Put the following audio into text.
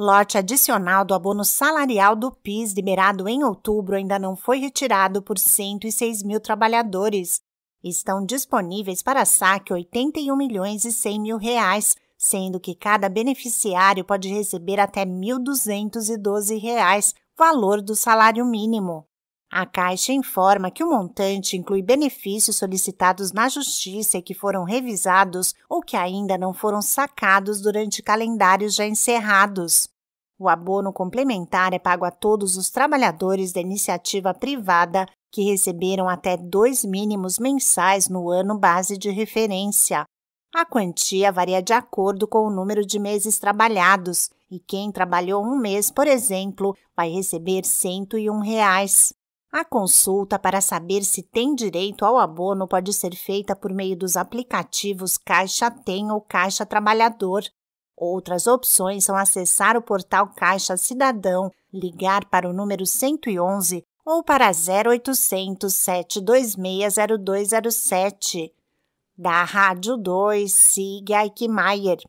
Lote adicional do abono salarial do PIS, liberado em outubro, ainda não foi retirado por 106 mil trabalhadores. Estão disponíveis para saque 81 milhões e 100 mil reais, sendo que cada beneficiário pode receber até R$ reais, valor do salário mínimo. A Caixa informa que o montante inclui benefícios solicitados na Justiça e que foram revisados ou que ainda não foram sacados durante calendários já encerrados. O abono complementar é pago a todos os trabalhadores da iniciativa privada que receberam até dois mínimos mensais no ano base de referência. A quantia varia de acordo com o número de meses trabalhados, e quem trabalhou um mês, por exemplo, vai receber R$ 101. Reais. A consulta para saber se tem direito ao abono pode ser feita por meio dos aplicativos Caixa Tem ou Caixa Trabalhador. Outras opções são acessar o portal Caixa Cidadão, ligar para o número 111 ou para 0800 726 0207. Da Rádio 2, siga Eichmeier.